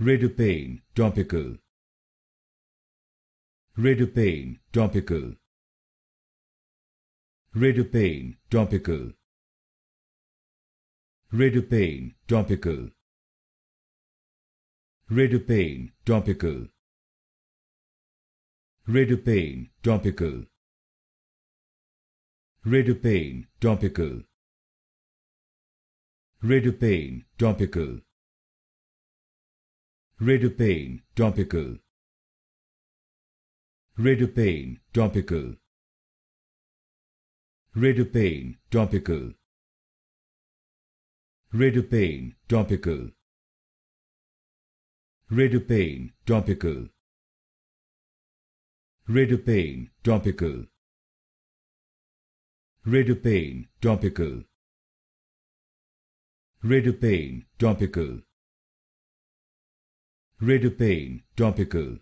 Redupane, topical. Redupane, topical. Redupane, topical. Redupane, topical. Redupane, topical. Redupane, topical. Redupane, topical. Redupane, topical. Redupane topical. Redupane topical. Redupane topical. Redupane topical. Redupane topical. Redupane topical. Redupane topical. Redupane topical redopain topical